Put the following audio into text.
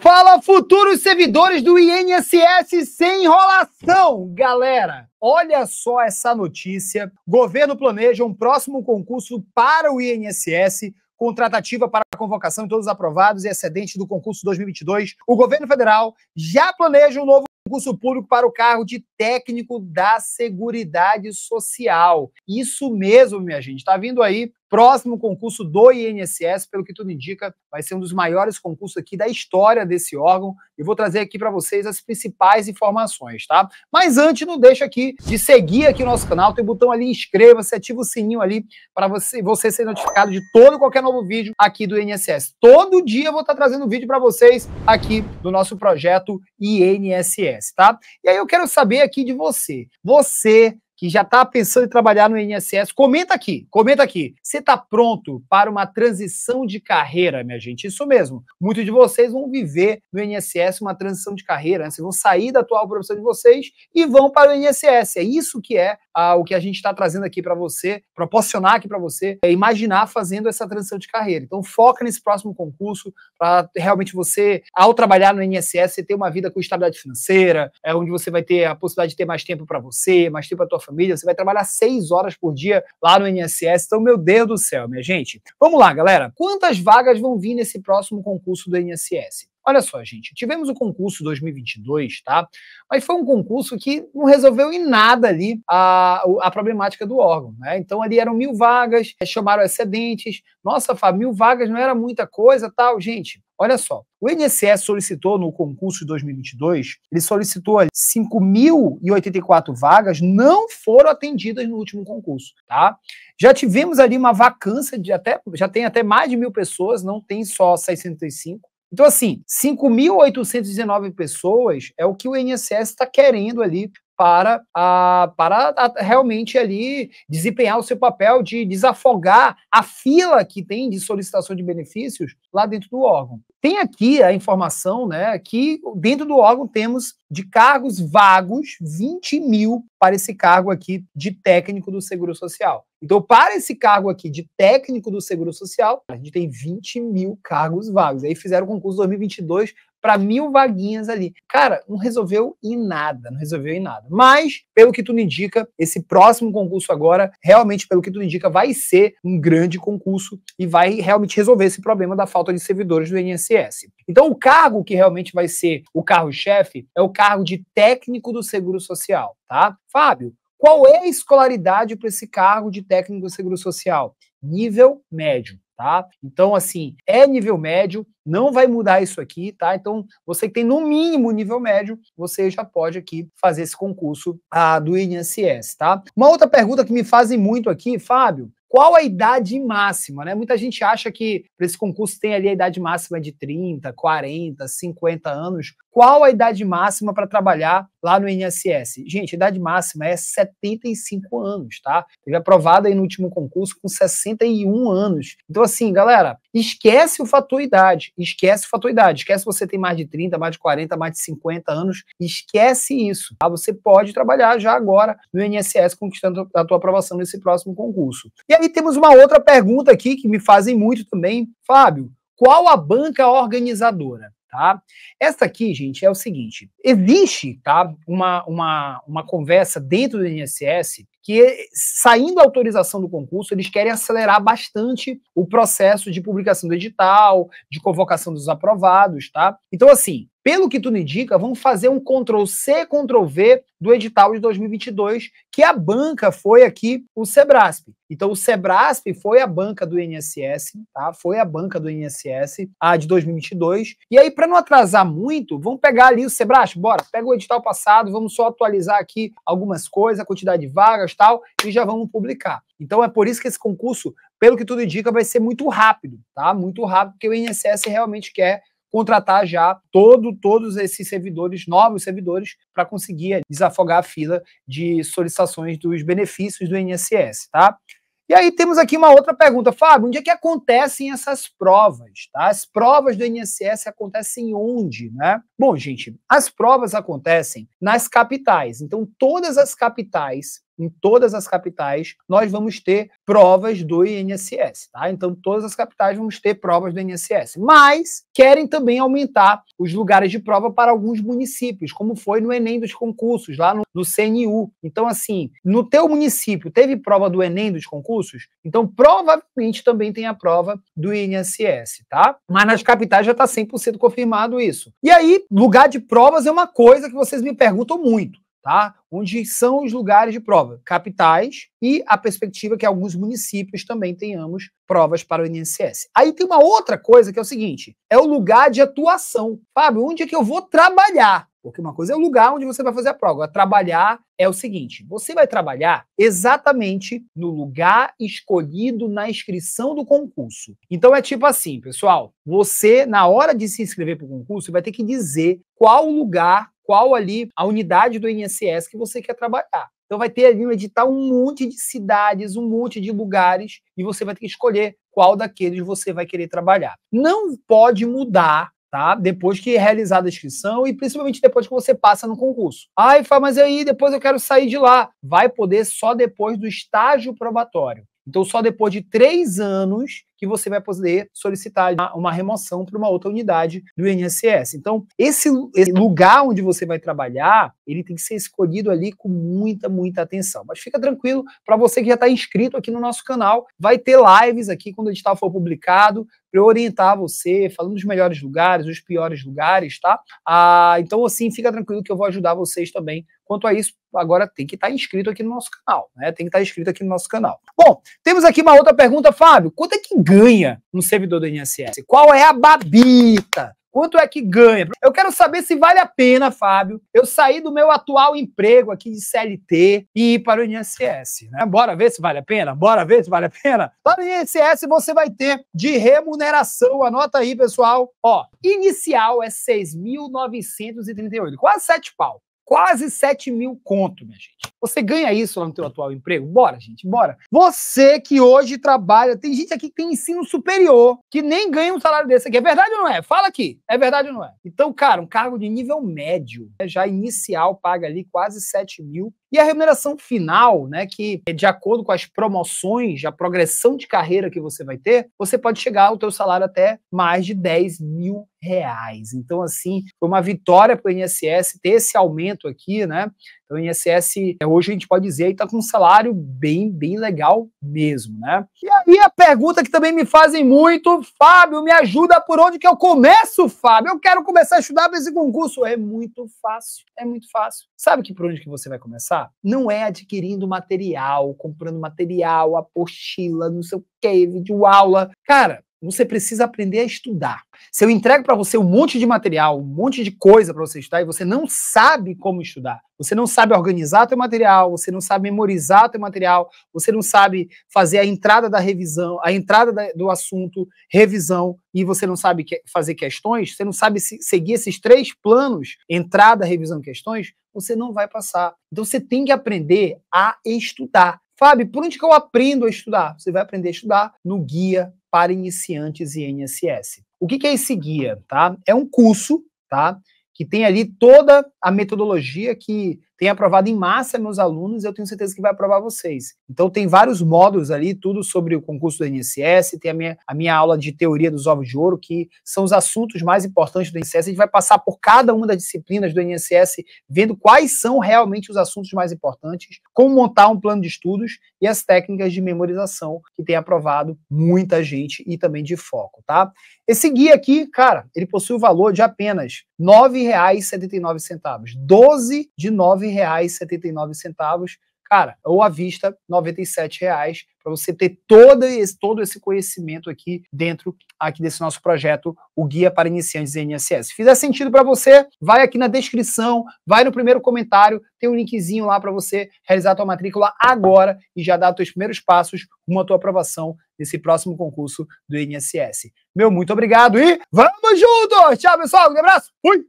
Fala, futuros servidores do INSS sem enrolação, galera! Olha só essa notícia. Governo planeja um próximo concurso para o INSS contratativa para a convocação de todos aprovados e excedente do concurso 2022. O governo federal já planeja um novo concurso público para o cargo de técnico da Seguridade Social. Isso mesmo, minha gente. Está vindo aí próximo concurso do INSS, pelo que tudo indica, vai ser um dos maiores concursos aqui da história desse órgão. E vou trazer aqui para vocês as principais informações, tá? Mas antes, não deixa aqui de seguir aqui o nosso canal, tem o botão ali inscreva-se, ativa o sininho ali para você, você ser notificado de todo qualquer novo vídeo aqui do INSS. Todo dia eu vou estar tá trazendo vídeo para vocês aqui do nosso projeto INSS, tá? E aí eu quero saber aqui de você. Você que já está pensando em trabalhar no INSS, comenta aqui, comenta aqui. Você está pronto para uma transição de carreira, minha gente? Isso mesmo. Muitos de vocês vão viver no INSS uma transição de carreira, né? vocês vão sair da atual profissão de vocês e vão para o INSS. É isso que é o que a gente está trazendo aqui para você, proporcionar aqui para você, é imaginar fazendo essa transição de carreira. Então, foca nesse próximo concurso para realmente você, ao trabalhar no INSS, você ter uma vida com estabilidade financeira, é onde você vai ter a possibilidade de ter mais tempo para você, mais tempo para a tua família. Você vai trabalhar seis horas por dia lá no INSS. Então, meu Deus do céu, minha gente. Vamos lá, galera. Quantas vagas vão vir nesse próximo concurso do INSS? Olha só, gente, tivemos o concurso 2022, tá? Mas foi um concurso que não resolveu em nada ali a, a problemática do órgão, né? Então ali eram mil vagas, eh, chamaram excedentes. Nossa, Fábio, mil vagas não era muita coisa, tal, gente. Olha só, o INSS solicitou no concurso de 2022, ele solicitou 5.084 vagas, não foram atendidas no último concurso, tá? Já tivemos ali uma vacância de até, já tem até mais de mil pessoas, não tem só 65. Então, assim, 5.819 pessoas é o que o INSS está querendo ali para, a, para a, realmente ali desempenhar o seu papel de desafogar a fila que tem de solicitação de benefícios lá dentro do órgão. Tem aqui a informação né, que dentro do órgão temos de cargos vagos 20 mil para esse cargo aqui de técnico do Seguro Social. Então, para esse cargo aqui de técnico do Seguro Social, a gente tem 20 mil cargos vagos. Aí fizeram o concurso 2022 para mil vaguinhas ali. Cara, não resolveu em nada, não resolveu em nada. Mas, pelo que tu me indica, esse próximo concurso agora, realmente, pelo que tu me indica, vai ser um grande concurso e vai realmente resolver esse problema da falta de servidores do INSS. Então, o cargo que realmente vai ser o carro-chefe é o cargo de técnico do Seguro Social, tá? Fábio, qual é a escolaridade para esse cargo de técnico do Seguro Social? Nível médio tá? Então, assim, é nível médio, não vai mudar isso aqui, tá? Então, você que tem no mínimo nível médio, você já pode aqui fazer esse concurso do INSS, tá? Uma outra pergunta que me fazem muito aqui, Fábio, qual a idade máxima, né? Muita gente acha que para esse concurso tem ali a idade máxima de 30, 40, 50 anos, qual a idade máxima para trabalhar lá no INSS? Gente, a idade máxima é 75 anos, tá? Teve aprovado aí no último concurso com 61 anos. Então, assim, galera, esquece o fator idade. Esquece o fator idade. Esquece você tem mais de 30, mais de 40, mais de 50 anos. Esquece isso. Tá? Você pode trabalhar já agora no INSS conquistando a tua aprovação nesse próximo concurso. E aí temos uma outra pergunta aqui que me fazem muito também. Fábio, qual a banca organizadora? tá? Essa aqui, gente, é o seguinte: existe, tá, uma, uma, uma conversa dentro do INSS que saindo a autorização do concurso, eles querem acelerar bastante o processo de publicação do edital, de convocação dos aprovados, tá? Então assim, pelo que tudo indica, vão fazer um Ctrl C, Ctrl V do edital de 2022, que a banca foi aqui o Sebrasp. Então, o Sebrasp foi a banca do INSS, tá? Foi a banca do INSS, a de 2022. E aí, para não atrasar muito, vamos pegar ali o Sebrasp, bora, pega o edital passado, vamos só atualizar aqui algumas coisas, a quantidade de vagas tal, e já vamos publicar. Então, é por isso que esse concurso, pelo que tudo indica, vai ser muito rápido, tá? Muito rápido, porque o INSS realmente quer contratar já todo, todos esses servidores, novos servidores, para conseguir desafogar a fila de solicitações dos benefícios do INSS, tá? E aí temos aqui uma outra pergunta, Fábio, onde é que acontecem essas provas? Tá? As provas do INSS acontecem onde, né? Bom, gente, as provas acontecem nas capitais. Então, todas as capitais em todas as capitais, nós vamos ter provas do INSS, tá? Então, todas as capitais vamos ter provas do INSS. Mas querem também aumentar os lugares de prova para alguns municípios, como foi no Enem dos concursos, lá no, no CNU. Então, assim, no teu município teve prova do Enem dos concursos? Então, provavelmente também tem a prova do INSS, tá? Mas nas capitais já está 100% confirmado isso. E aí, lugar de provas é uma coisa que vocês me perguntam muito tá? Onde são os lugares de prova, capitais e a perspectiva que alguns municípios também tenhamos provas para o INSS. Aí tem uma outra coisa que é o seguinte, é o lugar de atuação. Fábio, onde é que eu vou trabalhar? Porque uma coisa é o lugar onde você vai fazer a prova. Trabalhar é o seguinte: você vai trabalhar exatamente no lugar escolhido na inscrição do concurso. Então é tipo assim, pessoal: você, na hora de se inscrever para o concurso, vai ter que dizer qual lugar qual ali a unidade do INSS que você quer trabalhar. Então vai ter ali um edital um monte de cidades, um monte de lugares e você vai ter que escolher qual daqueles você vai querer trabalhar. Não pode mudar tá? Depois que é realizada a inscrição e principalmente depois que você passa no concurso. Ai, fala, mas aí depois eu quero sair de lá. Vai poder só depois do estágio probatório. Então, só depois de três anos que você vai poder solicitar uma remoção para uma outra unidade do INSS. Então, esse, esse lugar onde você vai trabalhar, ele tem que ser escolhido ali com muita, muita atenção. Mas fica tranquilo, para você que já está inscrito aqui no nosso canal, vai ter lives aqui quando o edital for publicado, para orientar você, falando dos melhores lugares, os piores lugares, tá? Ah, então, assim, fica tranquilo que eu vou ajudar vocês também. Quanto a isso, agora tem que estar tá inscrito aqui no nosso canal, né? Tem que estar tá inscrito aqui no nosso canal. Bom, temos aqui uma outra pergunta, Fábio. Quanto é que ganha um servidor do INSS? Qual é a babita? Quanto é que ganha? Eu quero saber se vale a pena, Fábio, eu sair do meu atual emprego aqui de CLT e ir para o INSS, né? Bora ver se vale a pena? Bora ver se vale a pena? Para o INSS você vai ter de remuneração, anota aí, pessoal, ó, inicial é 6.938, quase 7 pau. Quase 7 mil conto, minha gente. Você ganha isso lá no teu atual emprego? Bora, gente, bora. Você que hoje trabalha, tem gente aqui que tem ensino superior, que nem ganha um salário desse aqui. É verdade ou não é? Fala aqui. É verdade ou não é? Então, cara, um cargo de nível médio, né, já inicial, paga ali quase 7 mil e a remuneração final, né, que eh, de acordo com as promoções, a progressão de carreira que você vai ter, você pode chegar ao teu salário até mais de 10 mil reais. Então, assim, foi uma vitória para o INSS ter esse aumento aqui, né? Então, o INSS, é, hoje a gente pode dizer, está com um salário bem, bem legal mesmo, né? E aí a pergunta que também me fazem muito, Fábio, me ajuda por onde que eu começo, Fábio? Eu quero começar a estudar para esse concurso. É muito fácil, é muito fácil. Sabe que por onde que você vai começar? Não é adquirindo material, comprando material, apostila, não sei o que, vídeo aula. Cara, você precisa aprender a estudar. Se eu entrego para você um monte de material, um monte de coisa para você estudar e você não sabe como estudar, você não sabe organizar teu material, você não sabe memorizar teu material, você não sabe fazer a entrada da revisão, a entrada da, do assunto, revisão e você não sabe que, fazer questões, você não sabe se, seguir esses três planos, entrada, revisão, questões, você não vai passar. Então você tem que aprender a estudar. Fábio, por onde que eu aprendo a estudar? Você vai aprender a estudar no guia para iniciantes e INSS. O que, que é esse guia? Tá? É um curso tá? que tem ali toda a metodologia que tem aprovado em massa meus alunos, e eu tenho certeza que vai aprovar vocês. Então tem vários módulos ali, tudo sobre o concurso do INSS, tem a minha, a minha aula de teoria dos ovos de ouro, que são os assuntos mais importantes do INSS. A gente vai passar por cada uma das disciplinas do INSS, vendo quais são realmente os assuntos mais importantes, como montar um plano de estudos e as técnicas de memorização que tem aprovado muita gente e também de foco, tá? Esse guia aqui, cara, ele possui o valor de apenas R$ 9,79, 12 de R$ R$ 79,79. Cara, ou à vista, R$ 97,00, para você ter todo esse, todo esse conhecimento aqui dentro aqui desse nosso projeto, o Guia para Iniciantes em INSS. Se fizer sentido para você, vai aqui na descrição, vai no primeiro comentário, tem um linkzinho lá para você realizar a tua matrícula agora e já dar os teus primeiros passos rumo à tua aprovação nesse próximo concurso do INSS. Meu muito obrigado e vamos juntos! Tchau, pessoal, um abraço! Fui!